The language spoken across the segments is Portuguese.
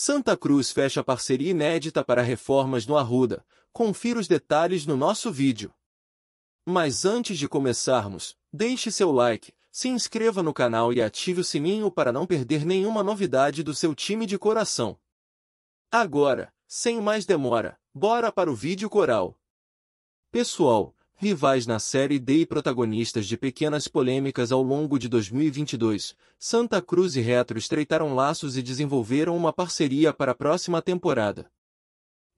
Santa Cruz fecha parceria inédita para reformas no Arruda. Confira os detalhes no nosso vídeo. Mas antes de começarmos, deixe seu like, se inscreva no canal e ative o sininho para não perder nenhuma novidade do seu time de coração. Agora, sem mais demora, bora para o vídeo coral. Pessoal, Rivais na Série D e protagonistas de pequenas polêmicas ao longo de 2022, Santa Cruz e Retro estreitaram laços e desenvolveram uma parceria para a próxima temporada.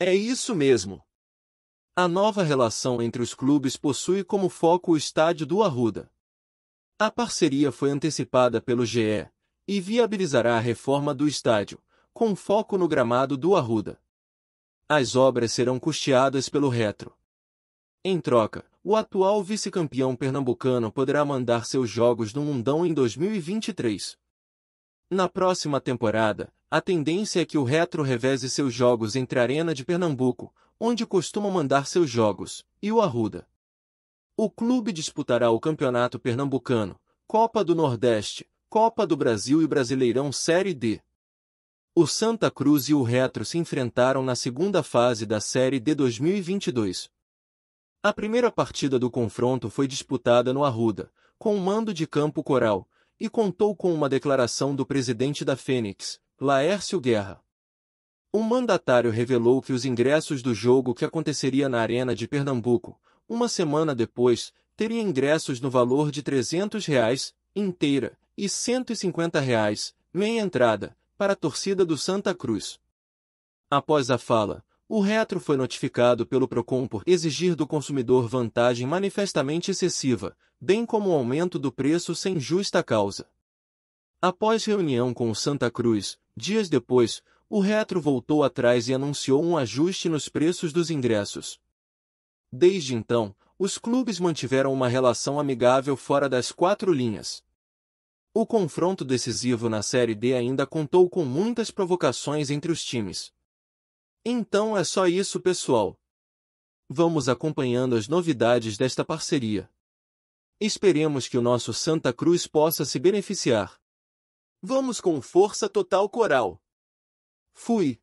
É isso mesmo. A nova relação entre os clubes possui como foco o estádio do Arruda. A parceria foi antecipada pelo GE e viabilizará a reforma do estádio, com foco no gramado do Arruda. As obras serão custeadas pelo Retro. Em troca, o atual vice-campeão pernambucano poderá mandar seus jogos no Mundão em 2023. Na próxima temporada, a tendência é que o Retro reveze seus jogos entre a Arena de Pernambuco, onde costuma mandar seus jogos, e o Arruda. O clube disputará o Campeonato Pernambucano, Copa do Nordeste, Copa do Brasil e Brasileirão Série D. O Santa Cruz e o Retro se enfrentaram na segunda fase da Série D 2022. A primeira partida do confronto foi disputada no Arruda, com o mando de campo coral, e contou com uma declaração do presidente da Fênix, Laércio Guerra. O mandatário revelou que os ingressos do jogo que aconteceria na Arena de Pernambuco, uma semana depois, teria ingressos no valor de R$ 300 reais, inteira, e R$ 150, reais, meia entrada, para a torcida do Santa Cruz. Após a fala, o retro foi notificado pelo PROCON por exigir do consumidor vantagem manifestamente excessiva, bem como o aumento do preço sem justa causa. Após reunião com o Santa Cruz, dias depois, o retro voltou atrás e anunciou um ajuste nos preços dos ingressos. Desde então, os clubes mantiveram uma relação amigável fora das quatro linhas. O confronto decisivo na Série D ainda contou com muitas provocações entre os times. Então é só isso, pessoal. Vamos acompanhando as novidades desta parceria. Esperemos que o nosso Santa Cruz possa se beneficiar. Vamos com força total coral. Fui.